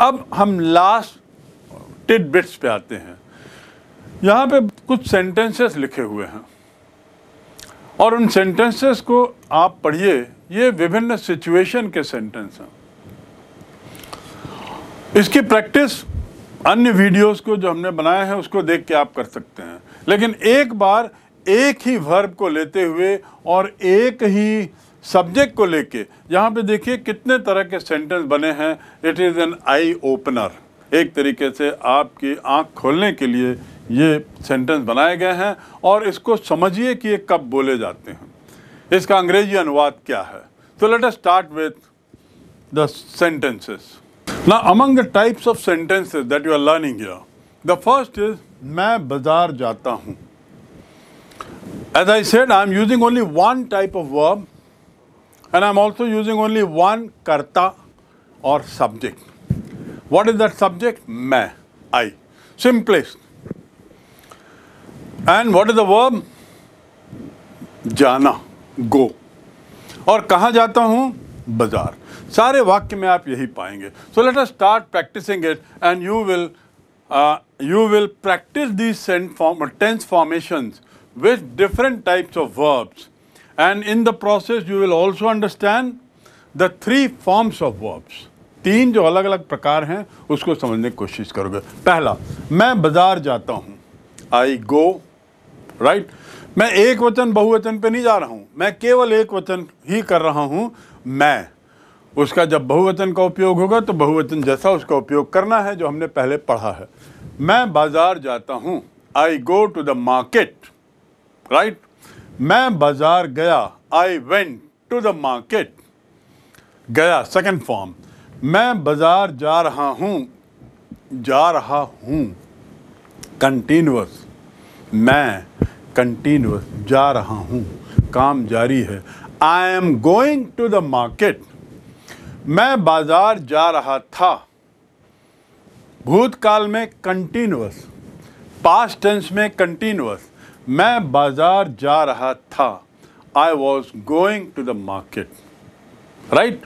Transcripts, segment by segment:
अब हम last टिड bits पे आते हैं यहाँ पे कुछ सेंटेंसेस लिखे हुए हैं और उन सेंटेंसेस को आप पढ़िए ये विभिन्न सिचुएशन के सेंटेंस हैं इसकी प्रैक्टिस अन्य वीडियोस को जो हमने बनाए हैं उसको देख के आप कर सकते हैं लेकिन एक बार एक ही वर्ब को लेते हुए और एक ही सब्जेक्ट को लेके यहाँ पे देखिए कितने तरह के सेंटेंस बने हैं it is an eye opener एक तरीके से आपकी आंख खोलने के लिए ये सेंटेंस बनाए गए हैं और इसको समझिए कि ये कब बोले जाते हैं इसका अंग्रेजी अनुवाद क्या है तो let us start with the sentences ना among the types of sentences that you are learning your the first is मैं बाजार जाता हूँ as I said I am using only one type of verb And I'm also using only one karta or subject. What is that subject? Me, I. Simplest. And what is the verb? Jana, go. Or kaha jata hu? Bazaar. Sare vakya mein aap yahi paayenge. So let us start practicing it and you will, uh, you will practice these tense formations with different types of verbs. And in the process you will also understand the three forms of verbs तीन जो अलग अलग प्रकार हैं उसको समझने की कोशिश करोगे पहला मैं बाजार जाता हूँ आई गो राइट मैं एक वचन बहुवचन पे नहीं जा रहा हूँ मैं केवल एक वचन ही कर रहा हूँ मैं उसका जब बहुवचन का उपयोग होगा तो बहुवचन जैसा उसका उपयोग करना है जो हमने पहले पढ़ा है मैं बाजार जाता हूँ I go to the market right मैं बाज़ार गया I went to the market गया सेकेंड फॉर्म मैं बाज़ार जा रहा हूँ जा रहा हूँ कंटिन्यूस मैं कंटिन्यूस जा रहा हूँ काम जारी है I am going to the market मैं बाज़ार जा रहा था भूतकाल में कंटिन्यूस पास्ट टेंस में कंटिन्यूस मैं बाज़ार जा रहा था I was going to the market right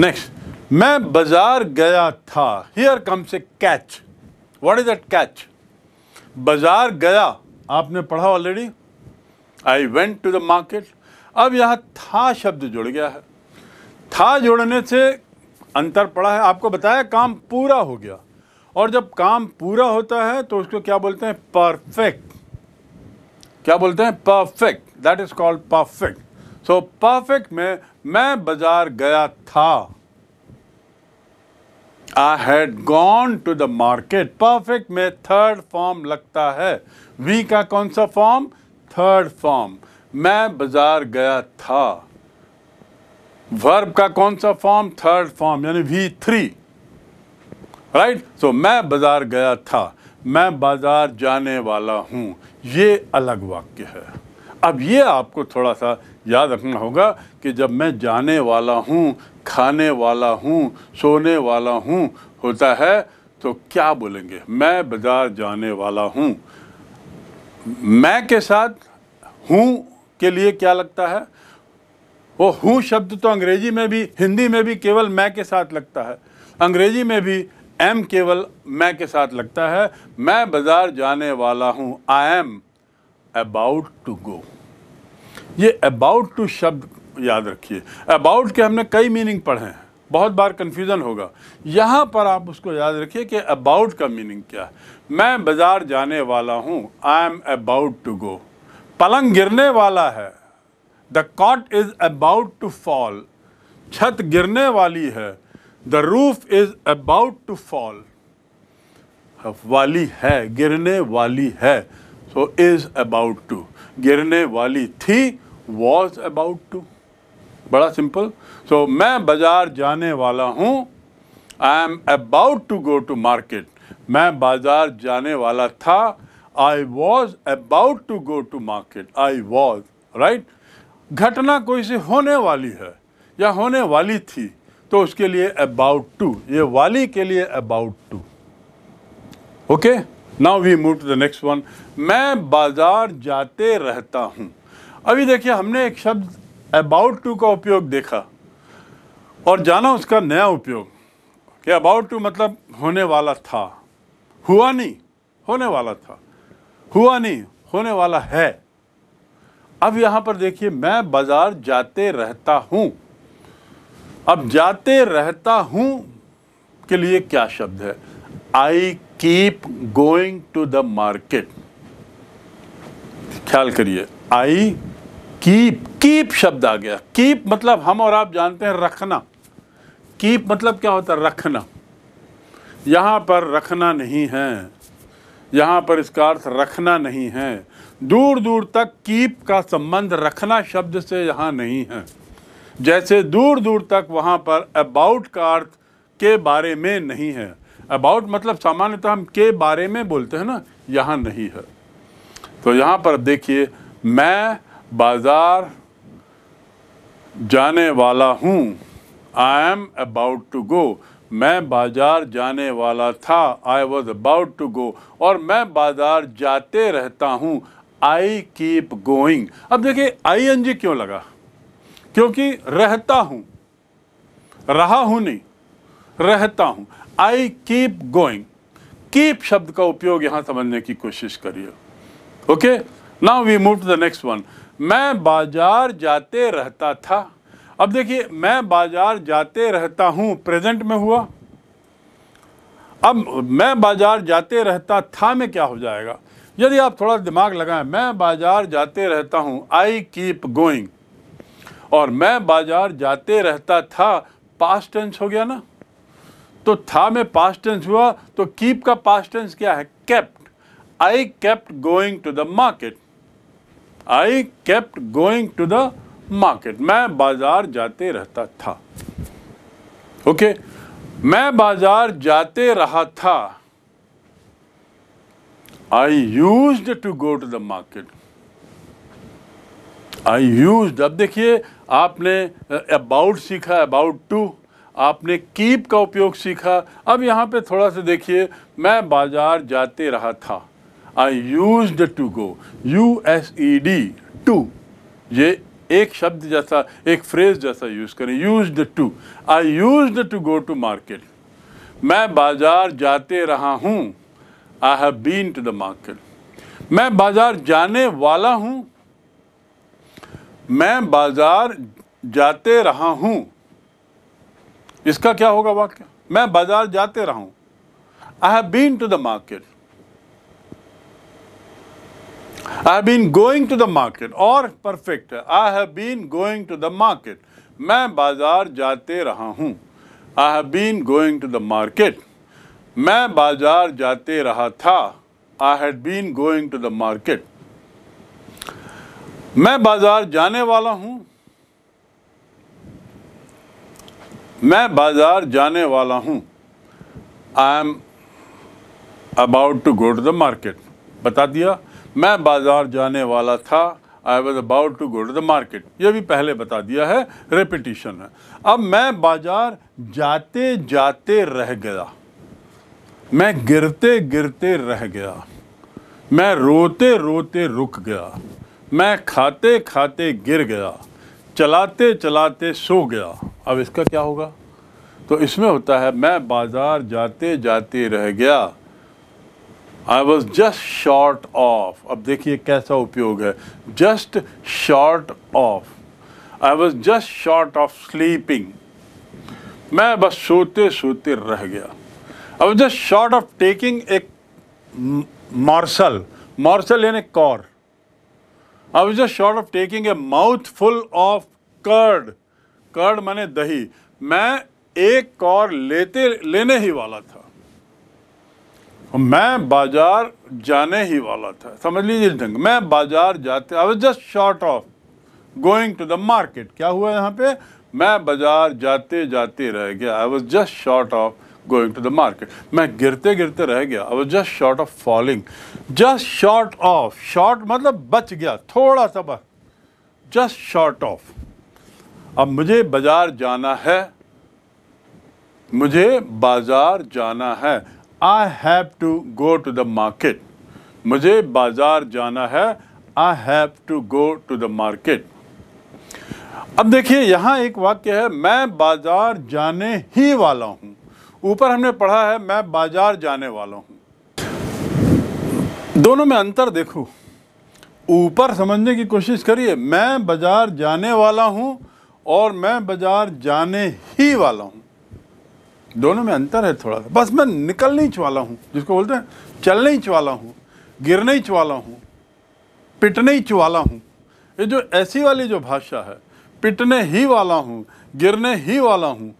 next मैं बाज़ार गया था here comes a catch what is that catch बाज़ार गया आपने पढ़ा already I went to the market अब यहाँ था शब्द जुड़ गया है था जोड़ने से अंतर पड़ा है आपको बताया काम पूरा हो गया और जब काम पूरा होता है तो उसको क्या बोलते हैं परफेक्ट क्या बोलते हैं perfect that is called perfect so perfect में मैं बाजार गया था I had gone to the market perfect में थर्ड फॉर्म लगता है वी का कौन सा फॉर्म थर्ड फॉर्म मैं बाजार गया था वर्ब का कौन सा फॉर्म थर्ड फॉर्म यानी वी थ्री राइट सो मैं बाजार गया था मैं बाज़ार जाने वाला हूँ ये अलग वाक्य है अब ये आपको थोड़ा सा याद रखना होगा कि जब मैं जाने वाला हूँ खाने वाला हूँ सोने वाला हूँ होता है तो क्या बोलेंगे मैं बाज़ार जाने वाला हूँ मैं के साथ हूँ के लिए क्या लगता है वो हूँ शब्द तो अंग्रेजी में भी हिंदी में भी केवल मैं के साथ लगता है अंग्रेजी में भी एम केवल मैं के साथ लगता है मैं बाज़ार जाने वाला हूँ I am about to go ये अबाउट टू शब्द याद रखिए अबाउट के हमने कई मीनिंग पढ़े हैं बहुत बार कन्फ्यूज़न होगा यहाँ पर आप उसको याद रखिए कि अबाउट का मीनिंग क्या है मैं बाज़ार जाने वाला हूँ I am about to go पलंग गिरने वाला है the cot is about to fall छत गिरने वाली है the roof is about to fall वाली है गिरने वाली है सो इज अबाउट टू गिरने वाली थी वॉज अबाउट टू बड़ा सिंपल सो so, मैं बाज़ार जाने वाला हूँ I am about to go to market मैं बाज़ार जाने वाला था I was about to go to market I was right घटना कोई से होने वाली है या होने वाली थी तो उसके लिए अबाउट टू ये वाली के लिए about to okay now we move to the next one मैं बाज़ार जाते रहता हूं अभी देखिए हमने एक शब्द अबाउट टू का उपयोग देखा और जाना उसका नया उपयोग कि अबाउट टू मतलब होने वाला था हुआ नहीं होने वाला था हुआ नहीं होने वाला है अब यहां पर देखिए मैं बाज़ार जाते रहता हूं अब जाते रहता हूँ के लिए क्या शब्द है I keep going to the market ख्याल करिए आई कीप कीप शब्द आ गया कीप मतलब हम और आप जानते हैं रखना कीप मतलब क्या होता है रखना यहाँ पर रखना नहीं है यहाँ पर इसका अर्थ रखना नहीं है दूर दूर तक कीप का संबंध रखना शब्द से यहाँ नहीं है जैसे दूर दूर तक वहाँ पर अबाउट का अर्थ के बारे में नहीं है अबाउट मतलब सामान्यतः हम के बारे में बोलते हैं ना यहाँ नहीं है तो यहाँ पर देखिए मैं बाज़ार जाने वाला हूँ I am about to go मैं बाज़ार जाने वाला था I was about to go और मैं बाज़ार जाते रहता हूँ आई कीप गोइंग अब देखिए आई एन जी क्यों लगा क्योंकि रहता हूं रहा हूं नहीं रहता हूं आई कीप गोइंग कीप शब्द का उपयोग यहां समझने की कोशिश करिए okay now we move to the next one मैं बाजार जाते रहता था अब देखिए मैं बाजार जाते रहता हूं प्रेजेंट में हुआ अब मैं बाजार जाते रहता था में क्या हो जाएगा यदि आप थोड़ा दिमाग लगाएं मैं बाजार जाते रहता हूं आई कीप गोइंग और मैं बाजार जाते रहता था पास्ट टेंस हो गया ना तो था में पास्ट टेंस हुआ तो कीप का पास्ट टेंस क्या है kept I kept going to the market I kept going to the market मैं बाजार जाते रहता था ओके मैं बाजार जाते रहा था I use to go to the market I use अब देखिए आपने अबाउट सीखा अबाउट टू आपने कीप का उपयोग सीखा अब यहाँ पे थोड़ा सा देखिए मैं बाज़ार जाते रहा था I use to go U S E D to ये एक शब्द जैसा एक फ्रेज जैसा यूज़ करें use to I use to go to market मैं बाज़ार जाते रहा हूँ I have been to the market मैं बाज़ार जाने वाला हूँ मैं बाज़ार जाते रहा हूँ इसका क्या होगा वाक्य मैं बाज़ार जाते रहा हूँ I have been to the market I have been going to the market और परफेक्ट है I have been going to the market मैं बाज़ार जाते रहा हूँ I have been going to the market मैं बाज़ार जाते रहा था I had been going to the market मैं बाज़ार जाने वाला हूँ मैं बाज़ार जाने वाला हूँ I am about to go to the market बता दिया मैं बाज़ार जाने वाला था I was about to go to the market ये भी पहले बता दिया है रेपिटिशन है अब मैं बाज़ार जाते जाते रह गया मैं गिरते गिरते रह गया मैं रोते रोते रुक गया मैं खाते खाते गिर गया चलाते चलाते सो गया अब इसका क्या होगा तो इसमें होता है मैं बाज़ार जाते जाते रह गया I was just short of अब देखिए कैसा उपयोग है just short of I was just short of sleeping मैं बस सोते सोते रह गया I was just short of taking एक मार्सल मार्शल यानी कॉर I was just short of taking a mouthful of curd. Curd मैंने दही मैं एक और लेते लेने ही वाला था मैं बाजार जाने ही वाला था समझ लीजिए ढंग मैं बाजार जाते I was just short of going to the market क्या हुआ यहाँ पे मैं बाजार जाते जाते रह गया I was just short of going to the market. मैं गिरते गिरते रह गया I was just short of falling just short of short मतलब बच गया थोड़ा सा बस जस्ट शॉर्ट ऑफ अब मुझे बाज़ार जाना है मुझे बाज़ार जाना है I have to go to the market मुझे बाज़ार जाना है I have to go to the market अब देखिए यहाँ एक वाक्य है मैं बाज़ार जाने ही वाला हूँ ऊपर हमने पढ़ा है मैं बाजार जाने वाला हूँ दोनों में अंतर देखो ऊपर समझने की कोशिश करिए मैं बाजार जाने वाला हूँ और मैं बाजार जाने ही वाला हूँ दोनों में अंतर है थोड़ा सा बस मैं निकलने ही वाला हूँ जिसको बोलते हैं चलने ही वाला हूँ गिरने ही वाला हूँ पिटने ही वाला हूँ ये जो ऐसी वाली जो भाषा है पिटने ही वाला हूँ गिरने ही वाला हूँ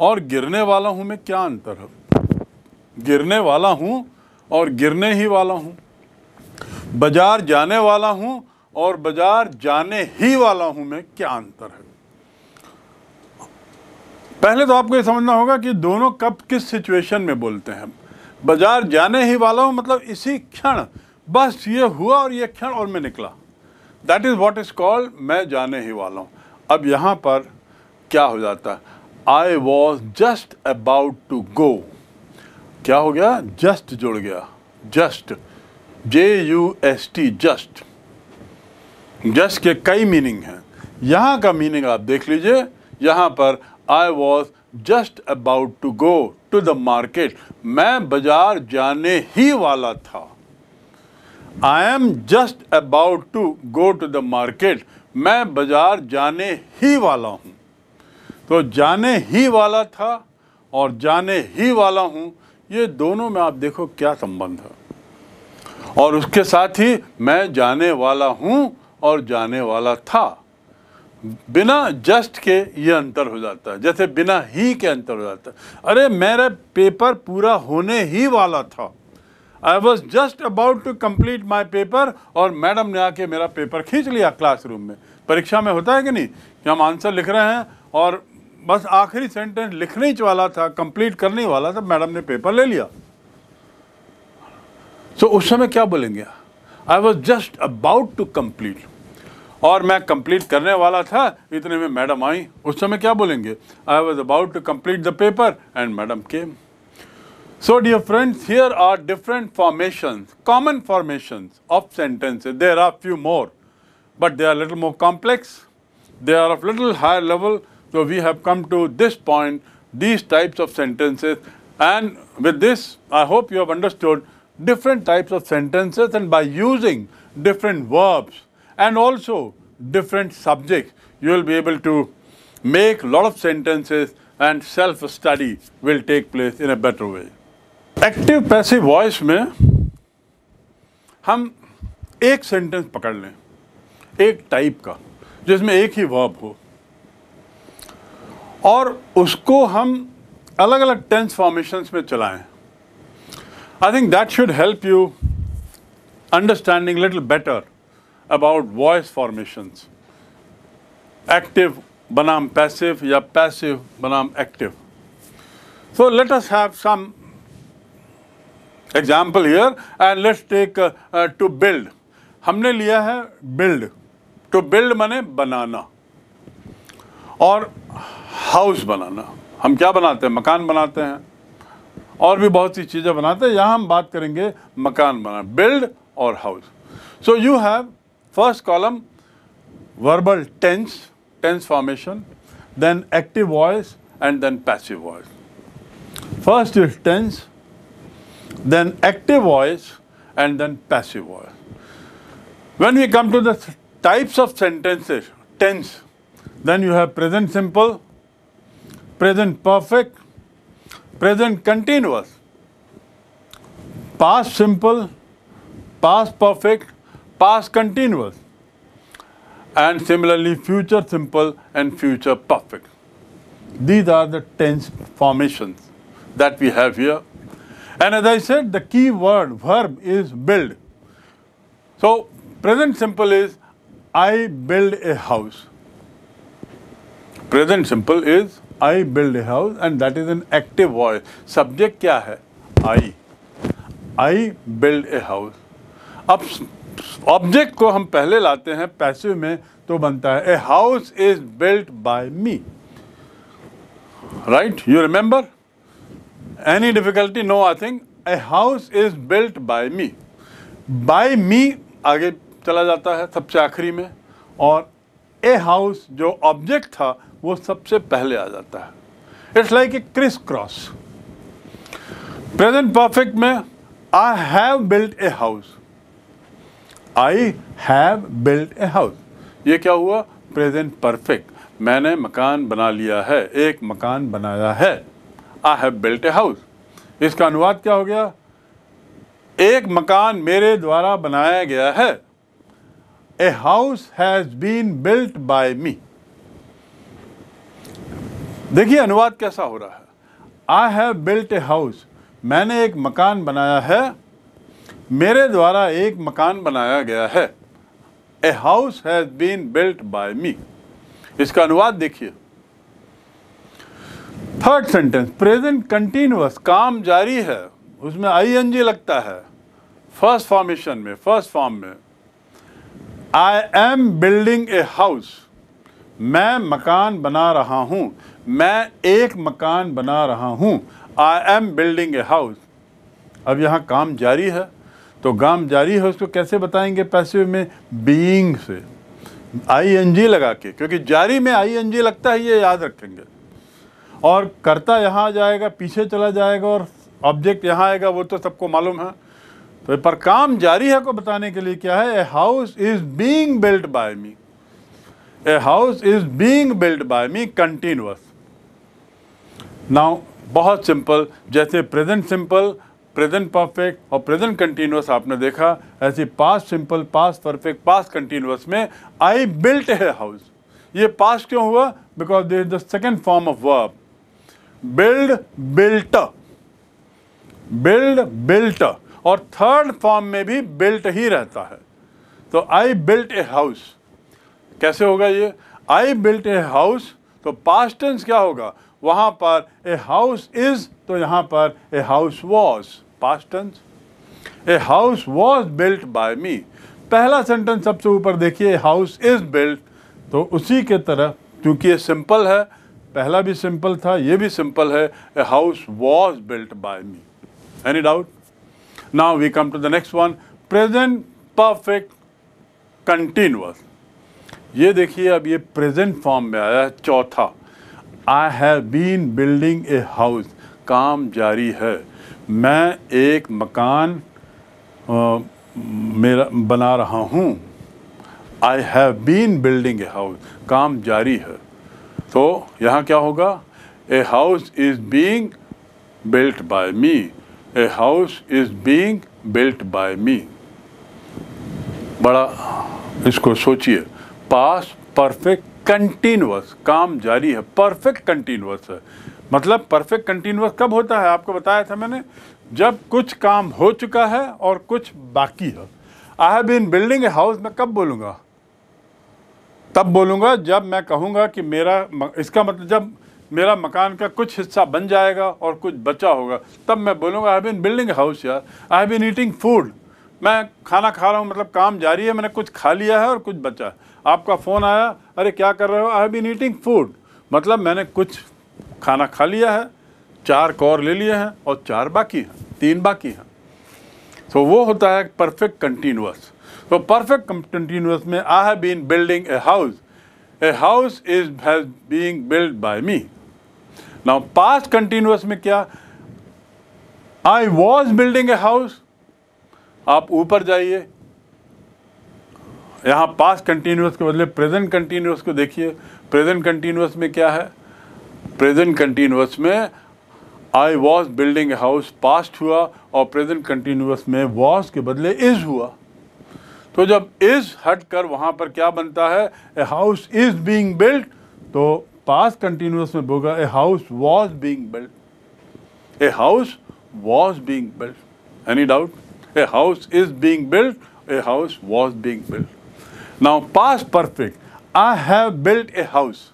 और गिरने वाला हूँ में क्या अंतर है गिरने वाला हूँ और गिरने ही वाला हूँ बाजार जाने वाला हूँ और बाजार जाने ही वाला हूँ में क्या अंतर है पहले तो आपको ये समझना होगा कि दोनों कब किस सिचुएशन में बोलते हैं बाजार जाने ही वाला हूँ मतलब इसी क्षण बस ये हुआ और ये क्षण और मैं निकला that is what is called मैं जाने ही वाला हूँ अब यहाँ पर क्या हो जाता है I was just about to go क्या हो गया जस्ट जुड़ गया just J U S T just just के कई मीनिंग हैं यहाँ का मीनिंग आप देख लीजिए यहाँ पर I was just about to go to the market मैं बाजार जाने ही वाला था I am just about to go to the market मैं बाजार जाने ही वाला हूँ तो जाने ही वाला था और जाने ही वाला हूँ ये दोनों में आप देखो क्या संबंध है और उसके साथ ही मैं जाने वाला हूँ और जाने वाला था बिना जस्ट के ये अंतर हो जाता है जैसे बिना ही के अंतर हो जाता है अरे मेरा पेपर पूरा होने ही वाला था I was just about to complete my paper और मैडम ने आके मेरा पेपर खींच लिया क्लासरूम में परीक्षा में होता है कि नहीं कि हम आंसर लिख रहे हैं और बस आखिरी सेंटेंस लिखने ही वाला था कंप्लीट करने वाला था मैडम ने पेपर ले लिया तो उस समय क्या बोलेंगे I was just about to complete और मैं कंप्लीट करने वाला था इतने में मैडम आई उस समय क्या बोलेंगे I was about to complete the paper and madam के so dear friends here are different formation common formation of sentence there are few more but they are little more complex they are of little higher level So we have come to this point, these types of sentences and with this I hope you have understood different types of sentences and by using different verbs and also different subjects you will be able to make lot of sentences and self-study will take place in a better way. Active passive voice में हम एक sentence पकड़ लें एक ka, का जिसमें एक ही verb हो और उसको हम अलग अलग टेंस फॉर्मेशंस में चलाएं I think that should help you understanding little better about voice formations active बनाम पैसिव या पैसिव बनाम active so let us have some example here and let's take to build हमने लिया है बिल्ड टू बिल्ड माने बनाना और house बनाना हम क्या बनाते हैं मकान बनाते हैं और भी बहुत सी चीज़ें बनाते हैं यहाँ हम बात करेंगे मकान बनाना बिल्ड और house so you have first column verbal tense tense formation then active voice and then passive voice first is tense then active voice and then passive voice when we come to the types of sentences tense Then you have present simple, present perfect, present continuous, past simple, past perfect, past continuous and similarly future simple and future perfect. These are the tense formations that we have here. And as I said, the key word, verb is build. So present simple is I build a house. Present simple is I build a house and that is an active voice subject क्या है I I build a house अब object को हम पहले लाते हैं passive में तो बनता है a house is built by me right you remember any difficulty no I think a house is built by me by me आगे चला जाता है सबसे आखिरी में और ए हाउस जो ऑब्जेक्ट था वो सबसे पहले आ जाता है it's like a criss cross present perfect में I have built a house I have built a house ये क्या हुआ प्रेजेंट परफेक्ट मैंने मकान बना लिया है एक मकान बनाया है I have built a house इसका अनुवाद क्या हो गया एक मकान मेरे द्वारा बनाया गया है a house has been built by me देखिए अनुवाद कैसा हो रहा है I have built a house मैंने एक मकान बनाया है मेरे द्वारा एक मकान बनाया गया है a house has been built by me इसका अनुवाद देखिए थर्ड सेंटेंस प्रेजेंट कंटिन्यूस काम जारी है उसमें आई एन जी लगता है फर्स्ट फॉर्मेशन में फर्स्ट फॉर्म में I am building a house मैं मकान बना रहा हूं मैं एक मकान बना रहा हूँ I am building a house अब यहाँ काम जारी है तो काम जारी है उसको कैसे बताएंगे पैसे में बीइंग से आई एन जी लगा के क्योंकि जारी में आई एन जी लगता है ये याद रखेंगे और करता यहाँ आ जाएगा पीछे चला जाएगा और ऑब्जेक्ट यहाँ आएगा वो तो सबको मालूम है तो पर काम जारी है को बताने के लिए क्या है a house is being built by me a house is being built by me continuous now बहुत सिंपल जैसे प्रेजेंट सिंपल प्रेजेंट परफेक्ट और प्रेजेंट कंटिन्यूस आपने देखा ऐसे past simple past perfect past continuous में आई बिल्ट है house ये past क्यों हुआ because they is the second form of verb build built build built और थर्ड फॉर्म में भी बिल्ट ही रहता है तो आई बिल्ट ए हाउस कैसे होगा ये आई बिल्ट ए हाउस तो पास्ट टेंस क्या होगा वहाँ पर ए हाउस इज़ तो यहाँ पर a house was past tense a house was built by me पहला सेंटेंस सबसे ऊपर देखिए ए हाउस इज़ बिल्ट तो उसी के तरह क्योंकि ये सिंपल है पहला भी सिंपल था ये भी सिंपल है a house was built by me any doubt now we come to the next one present perfect continuous ये देखिए अब ये प्रेजेंट फॉर्म में आया है चौथा I have been building a house काम जारी है मैं एक मकान आ, मेरा बना रहा हूँ I have been building a house काम जारी है तो यहाँ क्या होगा a house is being built by me a house is being built by me बड़ा इसको सोचिए पास परफेक्ट कंटिन्यूस काम जारी है परफेक्ट कंटिन्यूस है मतलब परफेक्ट कंटिन्यूस कब होता है आपको बताया था मैंने जब कुछ काम हो चुका है और कुछ बाकी है I have been building a house मैं कब बोलूँगा तब बोलूँगा जब मैं कहूँगा कि मेरा इसका मतलब जब मेरा मकान का कुछ हिस्सा बन जाएगा और कुछ बचा होगा तब मैं बोलूँगा I have been building house यार I have been eating food मैं खाना खा रहा हूँ मतलब काम जारी है मैंने कुछ खा लिया है और कुछ बचा है आपका फ़ोन आया अरे क्या कर रहे हो I have been eating food मतलब मैंने कुछ खाना खा लिया है चार कौर ले लिए हैं और चार बाकी हैं तीन बाकी हैं तो वो होता है परफेक्ट कंटिन्यूस तो परफेक्ट कंटिन्यूस में I have been building a house a house is has being build by me now past continuous में क्या I was building a house आप ऊपर जाइए यहाँ पास कंटिन्यूस के बदले प्रेजेंट कंटिन्यूस को देखिए प्रेजेंट कंटिन्यूस में क्या है प्रेजेंट कंटिन्यूस में I was building house past हुआ और प्रेजेंट कंटिन्यूस में वॉज के बदले इज़ हुआ तो जब इज़ हट कर वहाँ पर क्या बनता है a house is being built तो पास कंटिन्यूस में बोगा a house was being built a house was being built any doubt a house is being built a house was being built Now, past perfect. I have built a house.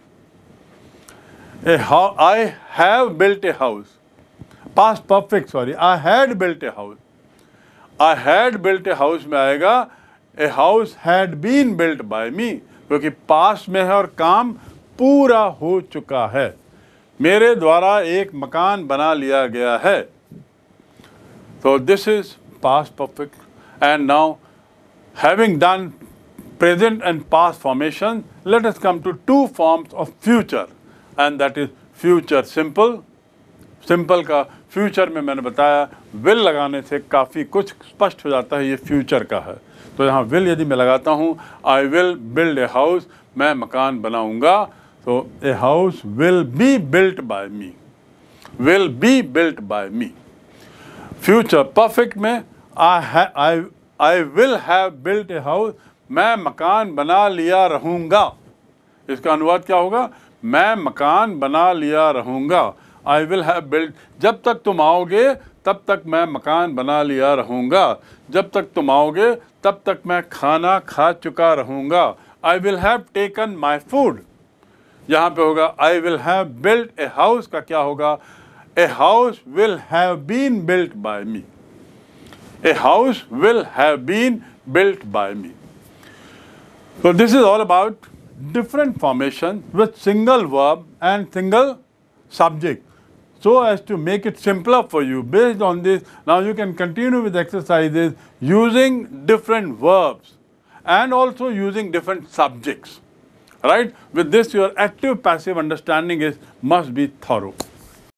A ho- I have built a house. Past perfect, sorry. I had built a house. I had built a house में आएगा a house had been built by me क्योंकि past में है और काम पूरा हो चुका है मेरे द्वारा एक मकान बना लिया गया है तो this is past perfect and now having done present and past formation, let us come to two forms of future and that is future simple. Simple का फ्यूचर में मैंने बताया विल लगाने से काफ़ी कुछ स्पष्ट हो जाता है ये फ्यूचर का है तो यहाँ विल यदि मैं लगाता हूँ I will build a house मैं मकान बनाऊँगा तो a house will be built by me will be built by me future perfect में I I I will have built a house मैं मकान बना लिया रहूँगा इसका अनुवाद क्या होगा मैं मकान बना लिया रहूँगा आई विल हैव बिल्ड जब तक तुम आओगे तब तक मैं मकान बना लिया रहूँगा जब तक तुम आओगे तब तक मैं खाना खा चुका रहूँगा I will have taken my food यहाँ पे होगा I will have built a house का क्या होगा a house will have been built by me a house will have been built by me So this is all about different formations with single verb and single subject. So as to make it simpler for you based on this, now you can continue with exercises using different verbs and also using different subjects. Right? With this your active passive understanding is must be thorough.